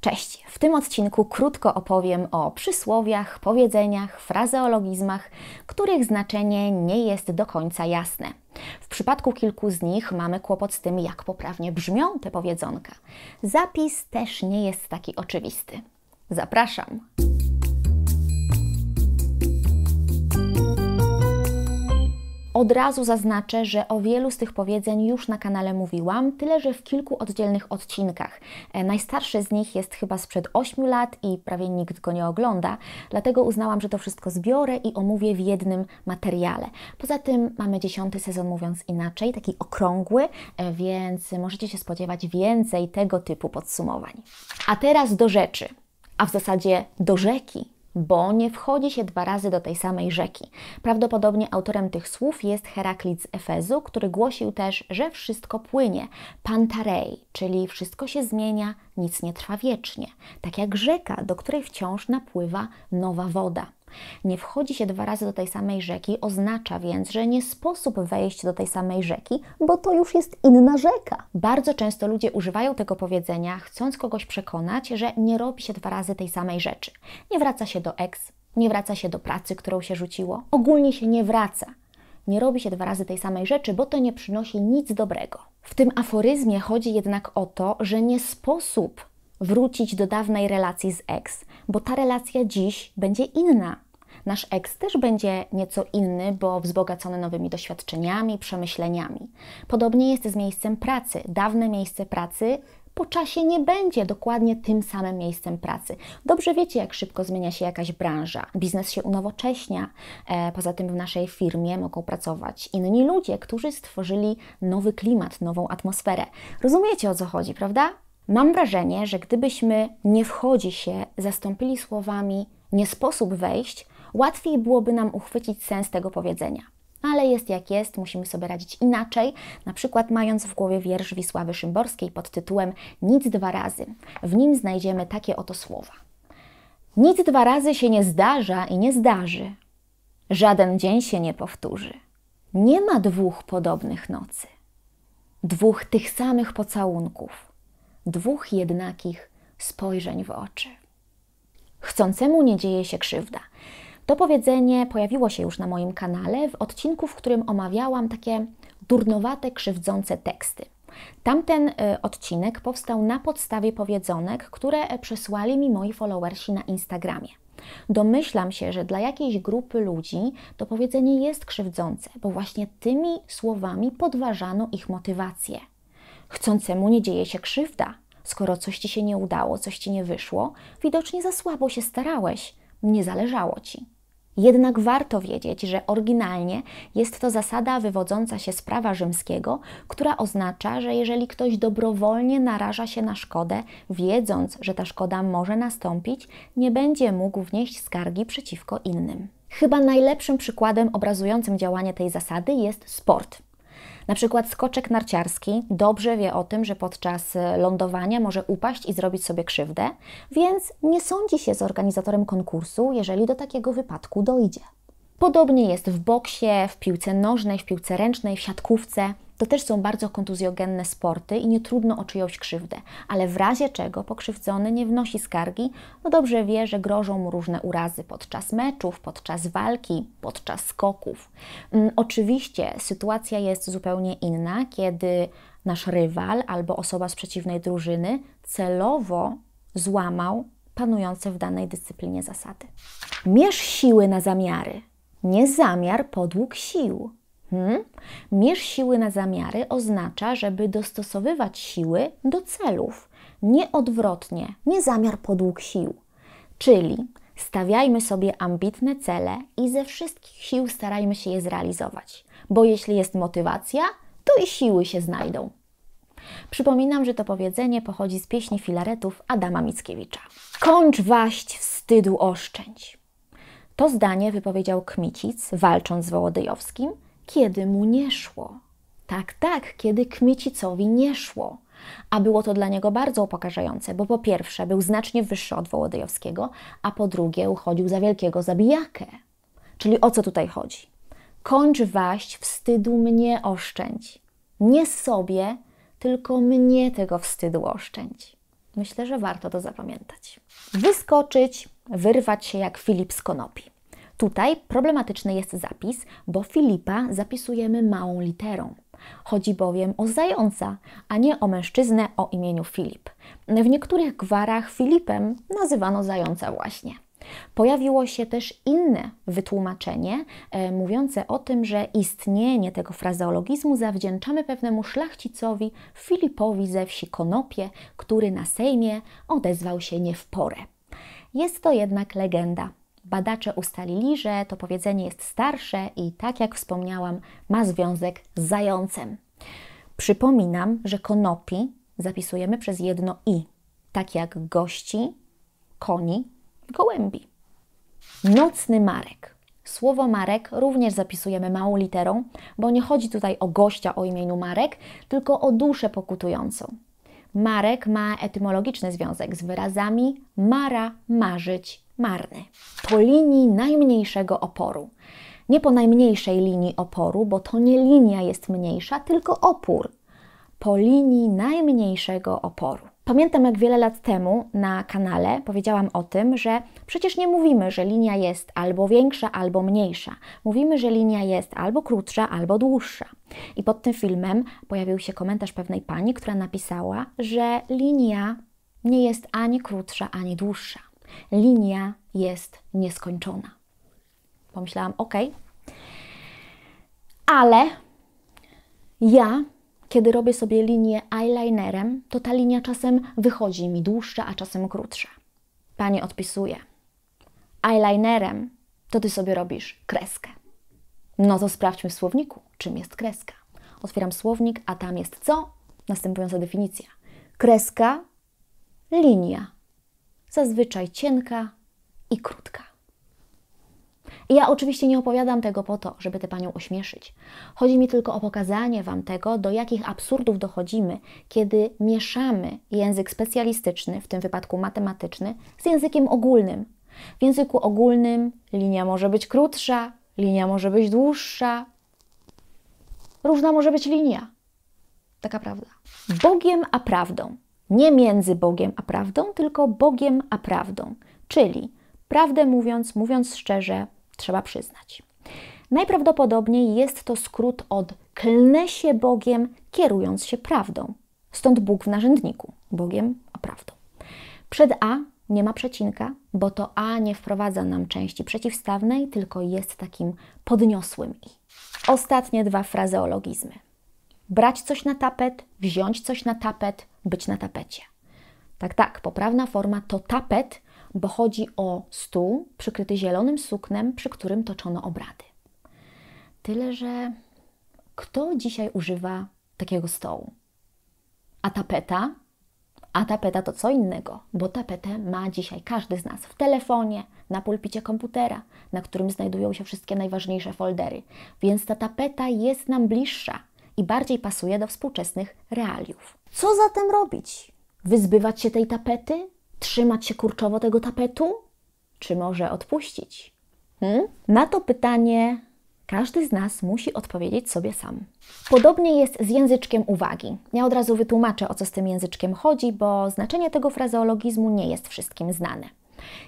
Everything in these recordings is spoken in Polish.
Cześć! W tym odcinku krótko opowiem o przysłowiach, powiedzeniach, frazeologizmach, których znaczenie nie jest do końca jasne. W przypadku kilku z nich mamy kłopot z tym, jak poprawnie brzmią te powiedzonka. Zapis też nie jest taki oczywisty. Zapraszam! Od razu zaznaczę, że o wielu z tych powiedzeń już na kanale mówiłam, tyle że w kilku oddzielnych odcinkach. E, najstarszy z nich jest chyba sprzed 8 lat i prawie nikt go nie ogląda, dlatego uznałam, że to wszystko zbiorę i omówię w jednym materiale. Poza tym mamy dziesiąty sezon, mówiąc inaczej, taki okrągły, e, więc możecie się spodziewać więcej tego typu podsumowań. A teraz do rzeczy, a w zasadzie do rzeki, bo nie wchodzi się dwa razy do tej samej rzeki. Prawdopodobnie autorem tych słów jest Heraklit z Efezu, który głosił też, że wszystko płynie, pantarei, czyli wszystko się zmienia, nic nie trwa wiecznie, tak jak rzeka, do której wciąż napływa nowa woda. Nie wchodzi się dwa razy do tej samej rzeki, oznacza więc, że nie sposób wejść do tej samej rzeki, bo to już jest inna rzeka. Bardzo często ludzie używają tego powiedzenia, chcąc kogoś przekonać, że nie robi się dwa razy tej samej rzeczy. Nie wraca się do ex, nie wraca się do pracy, którą się rzuciło. Ogólnie się nie wraca. Nie robi się dwa razy tej samej rzeczy, bo to nie przynosi nic dobrego. W tym aforyzmie chodzi jednak o to, że nie sposób wrócić do dawnej relacji z ex, bo ta relacja dziś będzie inna. Nasz eks też będzie nieco inny, bo wzbogacony nowymi doświadczeniami, przemyśleniami. Podobnie jest z miejscem pracy. Dawne miejsce pracy po czasie nie będzie dokładnie tym samym miejscem pracy. Dobrze wiecie, jak szybko zmienia się jakaś branża. Biznes się unowocześnia. E, poza tym w naszej firmie mogą pracować inni ludzie, którzy stworzyli nowy klimat, nową atmosferę. Rozumiecie o co chodzi, prawda? Mam wrażenie, że gdybyśmy nie wchodzi się zastąpili słowami nie sposób wejść, łatwiej byłoby nam uchwycić sens tego powiedzenia. Ale jest jak jest, musimy sobie radzić inaczej, na przykład mając w głowie wiersz Wisławy Szymborskiej pod tytułem Nic dwa razy. W nim znajdziemy takie oto słowa. Nic dwa razy się nie zdarza i nie zdarzy. Żaden dzień się nie powtórzy. Nie ma dwóch podobnych nocy, dwóch tych samych pocałunków dwóch jednakich spojrzeń w oczy. Chcącemu nie dzieje się krzywda. To powiedzenie pojawiło się już na moim kanale w odcinku, w którym omawiałam takie durnowate, krzywdzące teksty. Tamten y, odcinek powstał na podstawie powiedzonek, które przesłali mi moi followersi na Instagramie. Domyślam się, że dla jakiejś grupy ludzi to powiedzenie jest krzywdzące, bo właśnie tymi słowami podważano ich motywację. Chcącemu nie dzieje się krzywda. Skoro coś ci się nie udało, coś ci nie wyszło, widocznie za słabo się starałeś, nie zależało ci. Jednak warto wiedzieć, że oryginalnie jest to zasada wywodząca się z prawa rzymskiego, która oznacza, że jeżeli ktoś dobrowolnie naraża się na szkodę, wiedząc, że ta szkoda może nastąpić, nie będzie mógł wnieść skargi przeciwko innym. Chyba najlepszym przykładem obrazującym działanie tej zasady jest sport. Na przykład skoczek narciarski dobrze wie o tym, że podczas e, lądowania może upaść i zrobić sobie krzywdę, więc nie sądzi się z organizatorem konkursu, jeżeli do takiego wypadku dojdzie. Podobnie jest w boksie, w piłce nożnej, w piłce ręcznej, w siatkówce. To też są bardzo kontuzjogenne sporty i nie trudno o czyjąś krzywdę, ale w razie czego pokrzywdzony nie wnosi skargi, no dobrze wie, że grożą mu różne urazy podczas meczów, podczas walki, podczas skoków. Mm, oczywiście sytuacja jest zupełnie inna, kiedy nasz rywal albo osoba z przeciwnej drużyny celowo złamał panujące w danej dyscyplinie zasady. Mierz siły na zamiary, nie zamiar podług sił. Hmm? Mierz siły na zamiary oznacza, żeby dostosowywać siły do celów, nie odwrotnie, nie zamiar podług sił. Czyli stawiajmy sobie ambitne cele i ze wszystkich sił starajmy się je zrealizować, bo jeśli jest motywacja, to i siły się znajdą. Przypominam, że to powiedzenie pochodzi z pieśni filaretów Adama Mickiewicza. Kończ waść wstydu oszczędź. To zdanie wypowiedział Kmicic, walcząc z Wołodyjowskim – kiedy mu nie szło. Tak, tak, kiedy Kmiecicowi nie szło. A było to dla niego bardzo upokarzające, bo po pierwsze był znacznie wyższy od Wołodyjowskiego, a po drugie uchodził za wielkiego zabijakę. Czyli o co tutaj chodzi? Kończ waść, wstydu mnie oszczędź. Nie sobie, tylko mnie tego wstydu oszczędź. Myślę, że warto to zapamiętać. Wyskoczyć, wyrwać się jak Filip z konopi. Tutaj problematyczny jest zapis, bo Filipa zapisujemy małą literą. Chodzi bowiem o zająca, a nie o mężczyznę o imieniu Filip. W niektórych gwarach Filipem nazywano zająca właśnie. Pojawiło się też inne wytłumaczenie e, mówiące o tym, że istnienie tego frazeologizmu zawdzięczamy pewnemu szlachcicowi Filipowi ze wsi Konopie, który na Sejmie odezwał się nie w porę. Jest to jednak legenda. Badacze ustalili, że to powiedzenie jest starsze i, tak jak wspomniałam, ma związek z zającem. Przypominam, że konopi zapisujemy przez jedno i, tak jak gości, koni, gołębi. Nocny Marek. Słowo Marek również zapisujemy małą literą, bo nie chodzi tutaj o gościa o imieniu Marek, tylko o duszę pokutującą. Marek ma etymologiczny związek z wyrazami mara, marzyć, marny. Po linii najmniejszego oporu. Nie po najmniejszej linii oporu, bo to nie linia jest mniejsza, tylko opór. Po linii najmniejszego oporu. Pamiętam, jak wiele lat temu na kanale powiedziałam o tym, że przecież nie mówimy, że linia jest albo większa, albo mniejsza. Mówimy, że linia jest albo krótsza, albo dłuższa. I pod tym filmem pojawił się komentarz pewnej pani, która napisała, że linia nie jest ani krótsza, ani dłuższa. Linia jest nieskończona. Pomyślałam, ok, ale ja, kiedy robię sobie linię eyelinerem, to ta linia czasem wychodzi mi dłuższa, a czasem krótsza. Pani odpisuje. Eyelinerem to ty sobie robisz kreskę. No to sprawdźmy w słowniku, czym jest kreska. Otwieram słownik, a tam jest co? Następująca definicja. Kreska, linia. Zazwyczaj cienka i krótka. I ja oczywiście nie opowiadam tego po to, żeby tę panią ośmieszyć. Chodzi mi tylko o pokazanie wam tego, do jakich absurdów dochodzimy, kiedy mieszamy język specjalistyczny, w tym wypadku matematyczny, z językiem ogólnym. W języku ogólnym linia może być krótsza, Linia może być dłuższa. Różna może być linia. Taka prawda. Bogiem a prawdą. Nie między Bogiem a prawdą, tylko Bogiem a prawdą. Czyli prawdę mówiąc, mówiąc szczerze, trzeba przyznać. Najprawdopodobniej jest to skrót od klnę się Bogiem, kierując się prawdą. Stąd Bóg w narzędniku. Bogiem a prawdą. Przed A nie ma przecinka, bo to A nie wprowadza nam części przeciwstawnej, tylko jest takim podniosłym I. Ostatnie dwa frazeologizmy. Brać coś na tapet, wziąć coś na tapet, być na tapecie. Tak, tak, poprawna forma to tapet, bo chodzi o stół przykryty zielonym suknem, przy którym toczono obrady. Tyle, że kto dzisiaj używa takiego stołu? A tapeta a tapeta to co innego, bo tapetę ma dzisiaj każdy z nas w telefonie, na pulpicie komputera, na którym znajdują się wszystkie najważniejsze foldery. Więc ta tapeta jest nam bliższa i bardziej pasuje do współczesnych realiów. Co zatem robić? Wyzbywać się tej tapety? Trzymać się kurczowo tego tapetu? Czy może odpuścić? Hmm? Na to pytanie każdy z nas musi odpowiedzieć sobie sam. Podobnie jest z języczkiem uwagi. Ja od razu wytłumaczę, o co z tym języczkiem chodzi, bo znaczenie tego frazeologizmu nie jest wszystkim znane.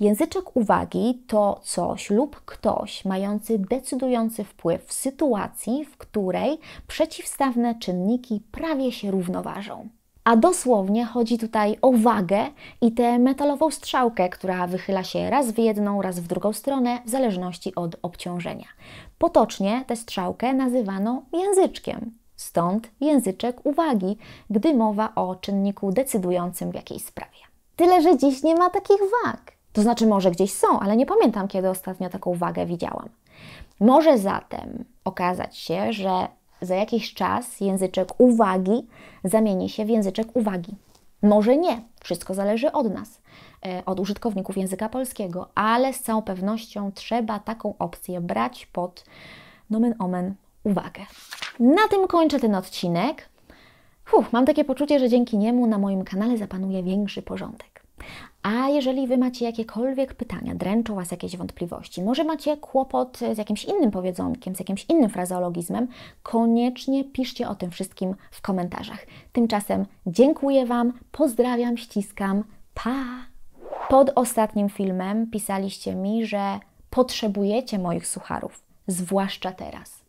Języczek uwagi to coś lub ktoś mający decydujący wpływ w sytuacji, w której przeciwstawne czynniki prawie się równoważą a dosłownie chodzi tutaj o wagę i tę metalową strzałkę, która wychyla się raz w jedną, raz w drugą stronę, w zależności od obciążenia. Potocznie tę strzałkę nazywano języczkiem. Stąd języczek uwagi, gdy mowa o czynniku decydującym w jakiejś sprawie. Tyle, że dziś nie ma takich wag. To znaczy, może gdzieś są, ale nie pamiętam, kiedy ostatnio taką wagę widziałam. Może zatem okazać się, że za jakiś czas języczek uwagi zamieni się w języczek uwagi. Może nie, wszystko zależy od nas, e, od użytkowników języka polskiego, ale z całą pewnością trzeba taką opcję brać pod nomen omen uwagę. Na tym kończę ten odcinek. mam takie poczucie, że dzięki niemu na moim kanale zapanuje większy porządek. A jeżeli Wy macie jakiekolwiek pytania, dręczą Was jakieś wątpliwości, może macie kłopot z jakimś innym powiedzonkiem, z jakimś innym frazeologizmem, koniecznie piszcie o tym wszystkim w komentarzach. Tymczasem dziękuję Wam, pozdrawiam, ściskam, pa! Pod ostatnim filmem pisaliście mi, że potrzebujecie moich sucharów, zwłaszcza teraz.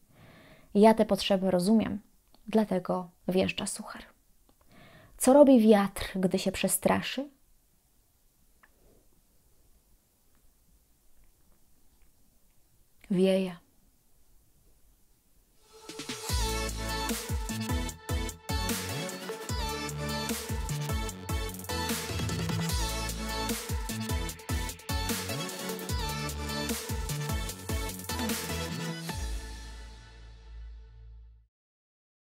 Ja te potrzeby rozumiem, dlatego wjeżdża suchar. Co robi wiatr, gdy się przestraszy? Vieia.